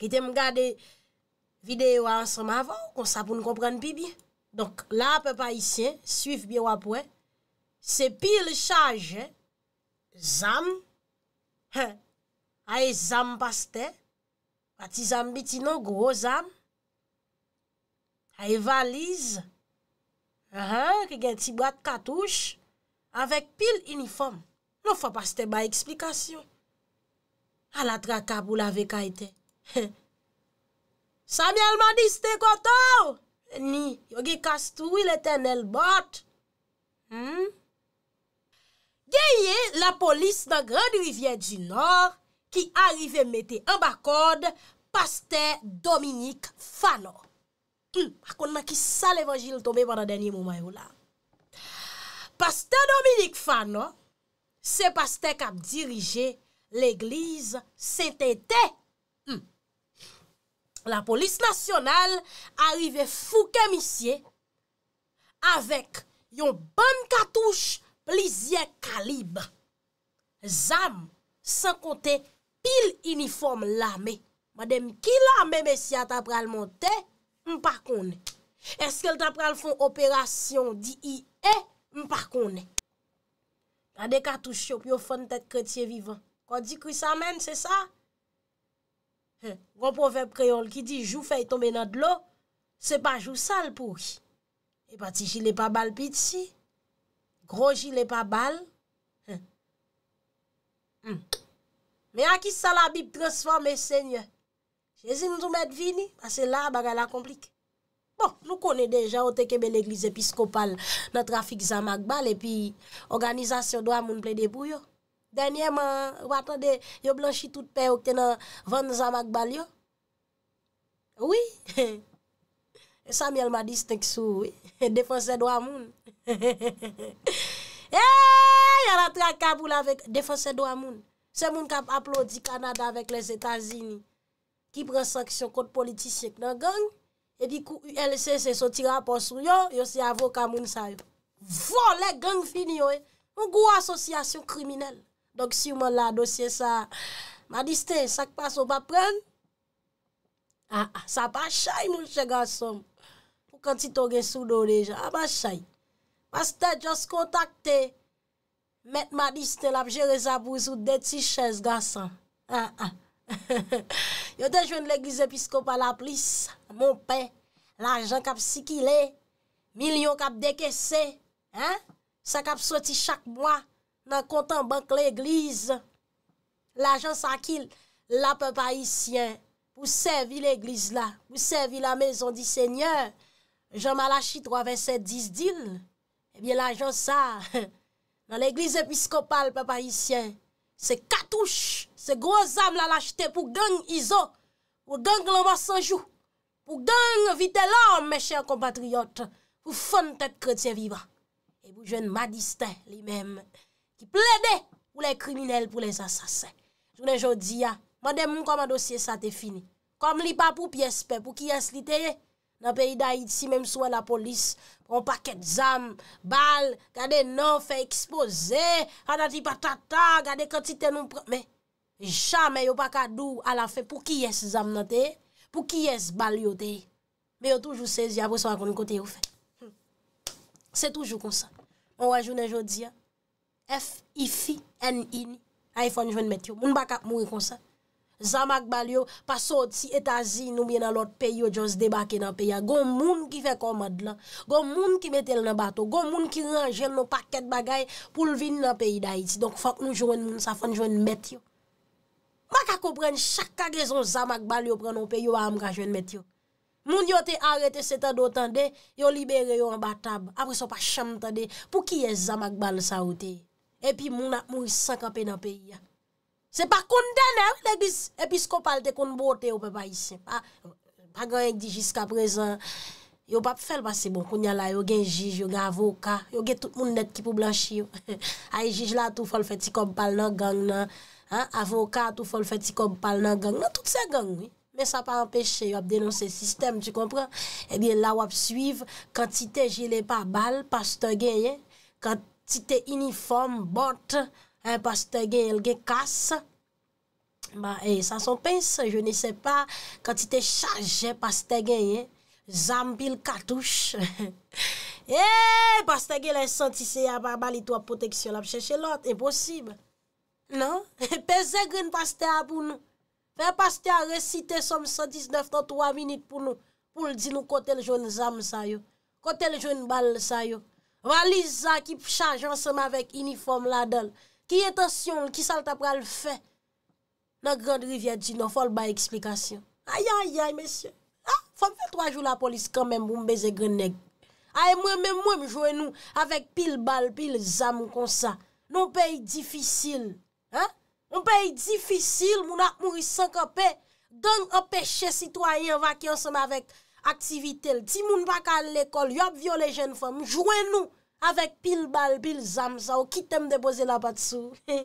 Ki te m gade videyo an som avan, kon sa pou n kompren pi bi. Donk la pe pa isye, suiv bi wapwe, se pil chaje, zam, hay zam paste, pati zam biti nou, gro zam, hay valiz, hay, ki gen ti bat katouj, avek pil uniform. Non fa paste ba eksplikasyon. A la traka pou la vekayte, Samyel Madiste Kotor Ni, yogi kastou il eten el bot hmm? Geye la polis nan Grand Rivier du Nord ki arrive mette ambakode Pasteur Dominique Fanon hmm, Akon na ki sa l evanjil tobe vana denye moumayou la Pasteur Dominique Fanon se Pasteur kap dirije l eglise Saint-Été La polis nasyonal arive fou ke misye avek yon ban katouche plizye kalib. Zam, san kote pil uniform lame. Madem ki lame mesye a tapral monte, mpa kone. Eske l tapral fon operasyon diye, mpa kone. A de katouche yo pi yo fon tet kretye vivan. Kwa di kri sa men se sa? Gon profè preol ki di jou fèy tomè nan dlo, se pa jou sal pou. E pati jilè pa bal pit si, gro jilè pa bal. Me a ki sal la bib transforme se nye. Jezi moutou mèd vini, ase la baga la komplik. Bon, nou konè deja o tekebe l'eglise episkopal, nan trafik zamak bal, epi organizasyon do a moun plède pou yo. Denye man, watande, yo blanchi tout pe ou kene vende zamak bal yo. Oui. Samuel ma distek sou, defanse do amoun. Yara trak Kaboul avèk, defanse do amoun. Se moun kap aplodi Kanada avèk les Etats-Unis, ki pren sanksyon kont politisyek nan gang, e di kou LCC soti rapos ou yo, yo si avok amoun sa yo. Vole gang fini yo e, eh. moun gwo asosyasyon kriminel. Donk si yon man la dosye sa, ma diste sak pa sou pa pren? Ha ha, sa pa chay moun chè gansom. Pou kan ti to gen sou do dejan, a pa chay. Mas te, jos kontakte, met ma diste la pje rezabou sou deti chèz gansom. Ha ha. Yon te jwen l'eglize piskou pa la plis, moun pen, la jan kap si ki le, milyon kap deke se, sa kap soti chak mwa, nan kontan bank l'Eglise, la jons akil, la pepa isyen, pou servi l'Eglise la, pou servi la mezon di seigneur, Jean Malachie 3710 dil, ebyen la jons sa, nan l'Eglise episkopal pepa isyen, se katouche, se groz am la lachite, pou geng Izo, pou geng Loma Sanjou, pou geng Vitella, mechèr compatriote, pou fon tèp kredse vibra, e pou jen madiste li mèm, Ki ple de pou les kriminel, pou les asasen. Jounen jodi ya. Mwen dem mwen koman dosye sa te fini. Kom li pa pou pi espè, pou ki espè li te ye. Nan peyi da iti, mwen msouan la polis. Pon paket zam, bal, kade nan fe ekspose. Ata ti patata, kade kati te nou preme. Jamen yo pakadou ala fe pou ki espè zam nan te ye. Pou ki espè bal yo te ye. Me yo toujou sezi aposwa kon yon kote yo fe. Hmm. Se toujou konsan. Mwen wajounen jodi ya. F-I-F-I-N-I ni a yon fonjwen met yo. Moun baka mou yon konsa. Zamak bal yo pa sot si etazi nou mwen alot peyo jons debake nan peya. Gon moun ki fe komad lan. Gon moun ki metel nan bato. Gon moun ki ranjel nou paket bagay pou lvin nan peyi da iti. Donk fok nou jwen sa fonjwen met yo. Maka koupren chaka rezon Zamak bal yo pren nou peyo a amra jwen met yo. Moun yon te arete seta dotan de, yon libere yon ba tab. Apre so pa chamta de. Pou ki e Zamak bal sa ou te? epi moun ap mou isak anpe nan peyi ya. Se pa kondene, epi skopal te kond bote yo pe pa isen. Pa gen yon di jiska prezen, yo pa pou fel pa se bon. Koun ya la, yo gen jij, yo gen avoka, yo gen tout moun net ki pou blanchi yo. Ay jij la, tou fol feti kompal nan gang nan. Avoka, tou fol feti kompal nan gang nan. Tout se gang, oui. Men sa pa empeshe, yo ap denons se sistem, tu kompran. Ebi, la wap suiv, kantite jile pa bal, pas te gen, ye. Kantite, ti te uniform, bote, e pastege elge kase, ba e sa son pense, je ne se pa, kan ti te chaje pastege, zambil katouche, e pastege la sentise, ya barbali to a poteksyon, ap chèche lot, e posib, nan, pe zegren paste a pou nou, pe paste a resite, som 119, 33 minute pou nou, pou l di nou, kote l joun zam sa yo, kote l joun bal sa yo, Waliza ki chanj anseme avèk uniform la dol. Ki etasyon, ki sal tapra l fe. Nè grand rivyè di nou fol ba eksplikasyon. Ayayay, mesye. Fòm fèl 3 jou la polis kèmèm ou mbe zè grenèk. Ayè mwè mwè mwè mjwè nou avèk pil bal, pil zamoun kon sa. Nou pe yi difisil. Nou pe yi difisil moun ak mwou yi sankopè. Don an pe chè sitwayen avèk anseme avèk. Aktivite l, ti moun baka l ekol, yop vyo le jen fèm, jwè nou avèk pil bal, pil zam sa, ou kitèm depoze la pa tsu.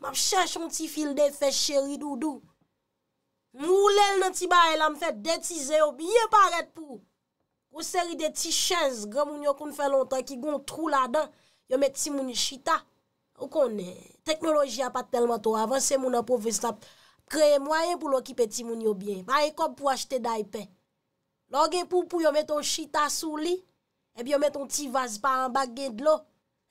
M ap chèch an ti fil de fè, chèri doudou. M ou lèl nan ti baye la m fè, detize yo, biye paret pou. Ou sèri de ti chèz, gè moun yo kon fè lontan ki gon trou la dan, yo met ti moun chita. Ou kon, teknoloji apat tel mato, avansè moun apovestap, kreye mwayen pou lo kipe ti moun yo biye. Maye kop pou achte da ipè. Lo gen pou pou yo meton chita sou li, e bi yo meton ti vase pa an bag gen dlo,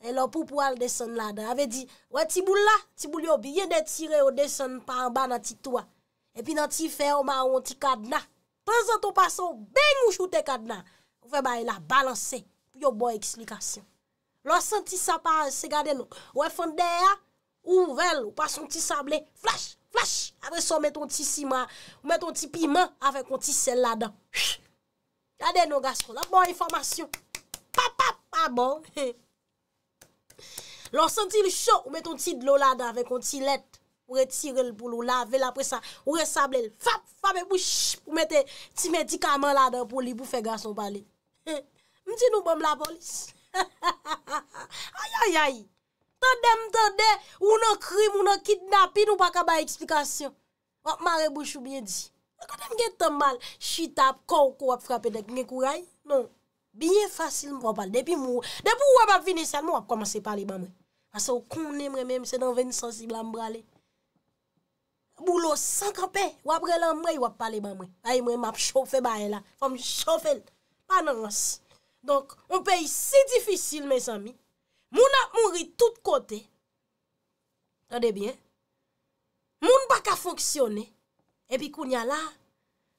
e lo pou pou al desen la dan. Ave di, wè ti bou la, ti bou yo biye detire o desen pa an ba nan ti toa, e pi nan ti ferma ou nan ti kadna. Prezantou pa son, bèng ou choute kadna. Ou fe ba ila balanse, pou yo bon eksplikasyon. Lo senti sa pa se gade nou, wè e fande ya, ouvel, ou pa son ti sable, flash, flash, ave so meton ti siman, ou meton ti piman, ave kon ti sel la dan, shh. La den nou gas kon la, bon informasyon. Pap, pap, pa bon. Lò senti lè chò, ou meton ti lò la da avè kon ti let. Ou retire lè pou lò lave lè apre sa. Ou resable lè. Fap, fap, e pou shi pou mette ti medikaman la da pou li pou fe gason pale. Mè ti nou bom la polis. Ay, ay, ay. Tade m tade, ou nou krim, ou nou kidnapin, ou pa kaba eksplikasyon. Ok, mare bouchou bie di. Mwen kon tem gen tembal, shit ap kou kou ap frape dek, gen kou ray, non. Binye fasil mwen wapal, depi mwen wapal vinesel, mwen wapal komanse pale ban mwen. Asa ou konen mwen mwen, se dan ven sensibil ambrale. Boulos sankanpe, wapal an mwen wapal pale ban mwen. Aye mwen mwen ap choufe ba ela, fom choufe, panans. Donk, mwen peyi se difisil men san mi. Mwen ap mounri tout kote, tade bien. Mwen baka foksyone, Epi koun ya la,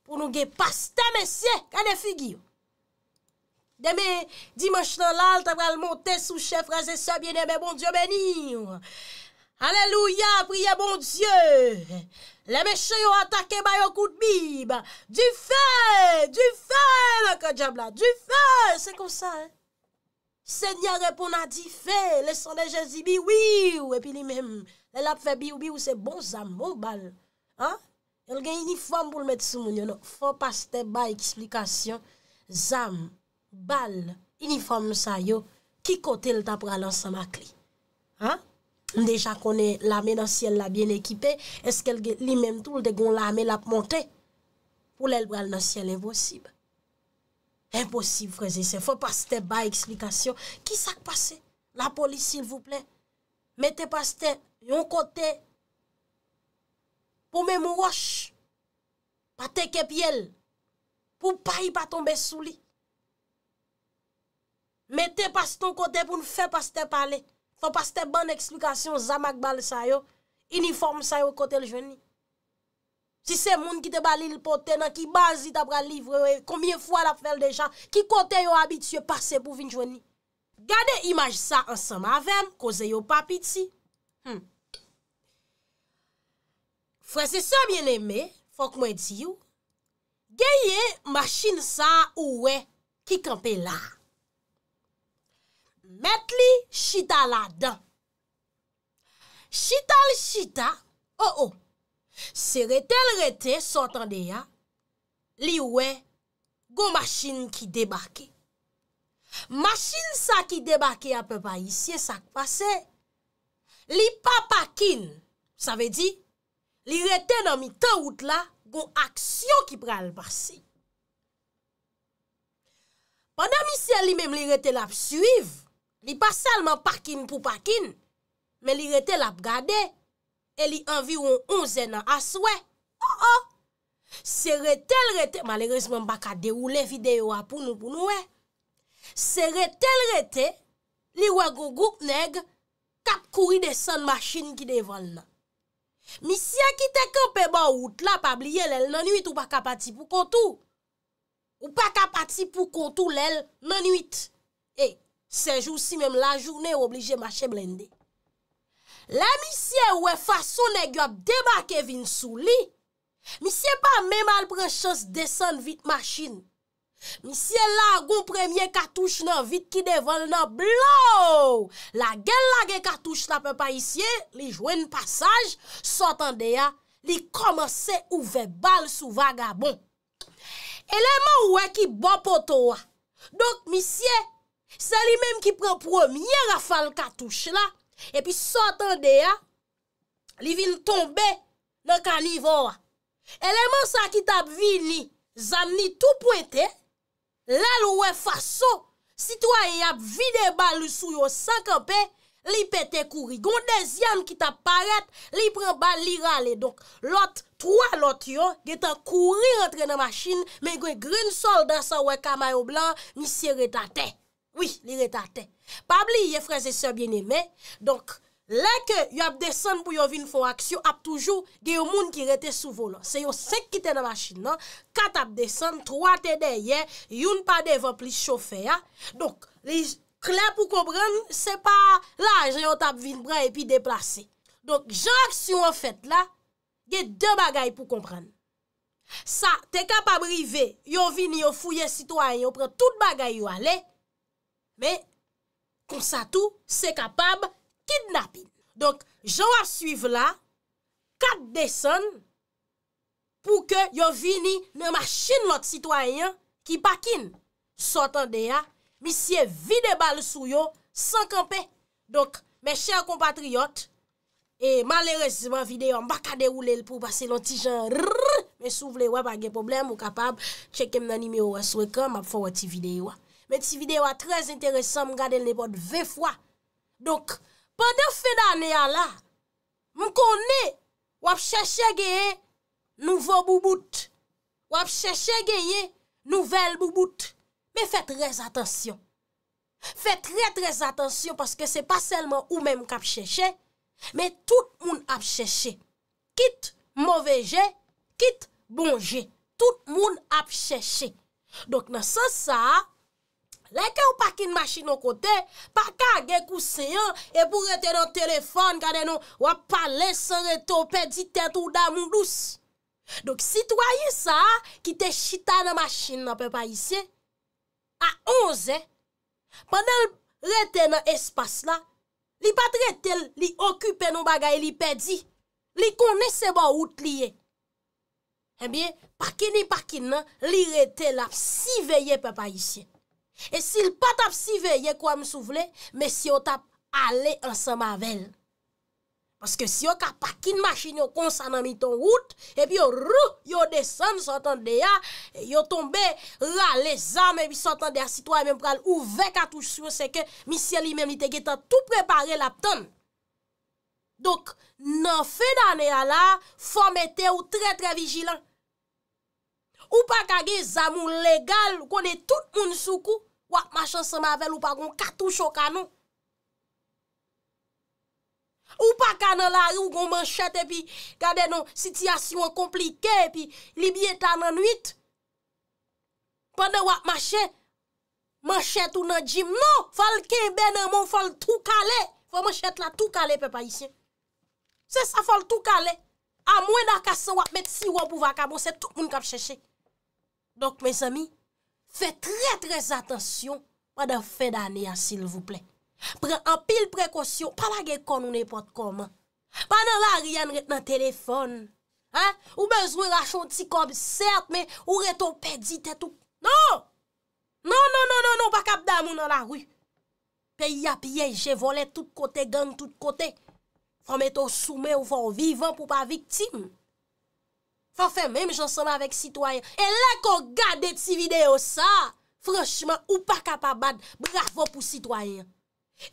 pou nou ge pasta mesye, kane figi yo. Deme, dimoshtan lal, tabre al montes, sou chef, reze so, binebe, bon diyo, beni yo. Aleluya, priye bon diyo. Le meche yo atake, bayo kout mi, ba, di fe, di fe, la kajab la, di fe, se kon sa, se nye repona di fe, le son de jezi bi, wi yo, epi li mem, le lap fe bi ou bi, ou se bon zan, bon mou bal, an, El gen uniform pou l met sou moun yon nou. Fou pas te ba eksplikasyon. Zam, bal, uniform nou sa yo. Ki kote l tap ralansan makli? Deja konen l ame nan sien la bien ekipe. Eske li menm tou l de kon l ame l ap monte? Pou l el bral nan sien le vosib? Imposib freze se. Fou pas te ba eksplikasyon. Ki sak pase? La polis sil vouple. Mete pas te yon kote. pou mè mou roche, pa teke pyele, pou pa yi pa tombe sou li. Mè te pas ton kote pou nou fè pas te pale, fò pas te ban eksplikasyon zamak bal sa yo, uniform sa yo kote l jweni. Si se moun ki te bali l pote nan ki bazi ta bra livre, e, komye fwa la fel deja, ki kote yo habi tsyo pase pou vin jweni. Gade imaj sa ansam avem, koze yo papi tsyi. Hmm. Fransese bien eme, fok mwen diyo, geye masin sa ouwe ki kampe la. Met li chita la dan. Chita li chita, o o, se rete l rete, sotan de ya, li ouwe, go masin ki debake. Masin sa ki debake a pe pa isye sak pase. Li pa pa kin, sa ve di, li rete nan mi tan wout la, gon aksyon ki pral basi. Pandan mi siya li menm li rete la ap suiv, li pa salman pakin pou pakin, men li rete la ap gade, e li anviron onzen nan aswe, oh, oh! se rete le rete, malerezman baka de oule videyo apoun oupoun ouwe, se rete le rete, li wagou gout neg, kap kouri de san masjine ki devan la. Mi siye ki teke pe ba wout la pa bliye lèl nanuit ou pa kapati pou kontou. Ou pa kapati pou kontou lèl nanuit. E, sejou si mèm la jounè woblije mache blende. La mi siye wè fason e gyop deba kevin sou li, mi siye pa mèm al pren chans desen vit machine. Misye la goun premye katouche nan vit ki devan nan blou. La gen lage katouche la pe pa isye, li jwen passage, sotan deya, li komanse ouve bal sou vagabon. Eleman wè ki bopotowa. Dok misye, se li menm ki pren premye rafal katouche la, epi sotan deya, li vil tombe nan kalivowa. Eleman sa ki tap vi li, zan ni tou pwete, La lo we faso, sitwa ye ap vide ba lusou yo sankanpe, li pe te kouri. Gon de zyan ki ta paret, li pre ba li rale. Donk, lot, troa lot yo, ge ta kouri rentre nan masjin, men gwe grin solda sa we kamay ou blan, mi se retate. Oui, li retate. Pabli ye fraze se bieneme, donk, Lè ke yon ap desen pou yon vin fon aksyon, ap toujou ge yon moun ki rete sou volan. Se yon sek kite nan masjin nan, kat ap desen, trwa te deye, yon pa devan plis chofe ya. Donk, lè pou kompran, se pa la jen yon ap vin bran epi deplase. Donk, jan aksyon an fèt la, ge dè bagay pou kompran. Sa, te kapab rive, yon vin yon fouye sitwa, yon pre tout bagay yon ale, mè, konsa tou, se kapab... Kidnapin. Donk, jwa suive la, kat desan, pou ke yo vini, ne machin lot sitwayen, ki pakin. Sotan deya, misye vide bal sou yo, sankanpe. Donk, me chèr kompatriyot, e maleresman videyo, mba kade oulel pou pase lonti jan, me souvle wap agen problem, mou kapab, chekem nanimi ou aswekan, map fwa wati videyo. Me ti videyo a trez interesan, mga den lepot vefwa. Donk, Pendè fè danè a la, mwen m'm konè wap chèchè geye nouvel boubout. Wap chèchè geye nouvel boubout. Mè fè trèz atensyon. Fè trèz atensyon, pòske se pa selman ou mè mwen kap chèchè. Mè tout moun ap chèchè. Kit mowè jè, kit bon jè. Tout moun ap chèchè. Dok nan sè sa... Lèkè ou pakin machin e nou kote, pakage kouse yon, epou rete nou telefon kade nou wapalè se rete ou pedi tentou damoun lous. Dok si twa yon sa, ki te chita nan machin nan pepa isye, a onze, pandèl rete nan espas la, li pat rete li okupe nou bagay li pedi, li kone se ba out liye. Emiye, pakini pakin nan, li rete la, si veye pepa isye. E si l pa tap si ve, ye kwa m sou vle, me si yo tap ale ansan ma vel. Paske si yo ka pakin machin yo konsan an mi ton wout, epi yo rou, yo desen, sotan deya, yo tombe, rale zame, epi sotan deya, sitwa mèm pral, ouvek a tou sou, seke, misye li mèm li tege tan tout prepare lap ton. Dok, nan fe dan e ala, fòm ete ou tre tre vijilan. Ou pa kage zamou legal, kone tout moun sou kou, Wap machan se mavel ou pa gon katou chok anou. Ou pa kanan la rou gon mwen chete pi gade nan sityasyon komplike pi libyen tan nan nwit. Pande wap machen, mwen chete ou nan jim nou. Falke mbe nan mwen fal tou kale. Fal mwen chete la tou kale pe pa isye. Se sa fal tou kale. A mwen na kase wap met si wap ou vaka bo se tout moun kap cheshe. Dok mwen semi. Fè trè trè atensyon pa da fè danè a sil voup lè. Pren an pil prekosyon, pa la gen kon ou ne pot kon man. Pa nan la rian reten an telefon. Ou bezwe rachon ti kom, cert me ou reto pedite tout. Non! Non, non, non, non, non, pa kap damou nan la rui. Pe y ap ye, jè volè tout kote, gen tout kote. Fòm eto soume ou fòm vivan pou pa viktime. Fa fèmèm jansama avèk sitwayen. E lè kon gade ti videyo sa, frèchman, ou pa kapabad, bravo pou sitwayen.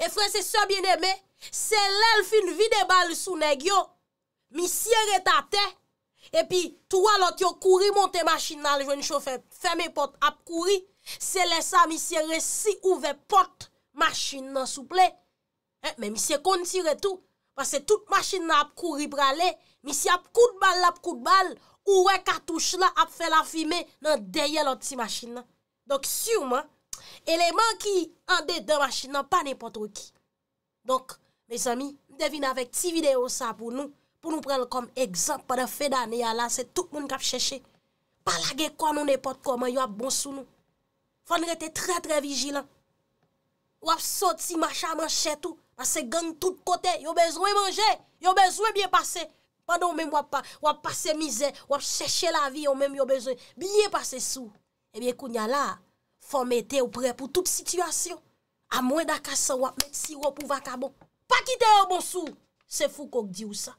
E frè se so bienemè, se lèl fin vide bal sou negyo, mi sière ta te, e pi, tou wò lòt yo kouri montè masjin nan lè jwen chò fèmè pot ap kouri, se lè sa mi sière si ouve pot masjin nan souple. Mè mi siè kon tirè tou, pasè tout masjin nan ap kouri pralè, mi siè ap koud bal ap koud bal, Ouwe kartouche la ap fè la fime nan deye lò ti machin nan. Dok souman, eleman ki an dey dey machin nan pa nepot wè ki. Dok, les ami, m devine avèk ti video sa pou nou, pou nou prenl kom ekzampan an fè dan yala, se tout moun kap chè chè. Palage kwa nou nepot kwa, man yon ap bon sou nou. Fon retey tre tre vijilan. Wap so ti machan man chè tou, man se gen tout kote, yon bezwe manje, yon bezwe biye pasey. Wap pase mize, wap seche la vi yo menm yo beze, biye pase sou. Ebyen kounyala, fwamete yo pre pou tout situasyon. A mwen na kasa wap met sirop ou vakabo. Pa kite yo bon sou. Se fwokok diyo sa.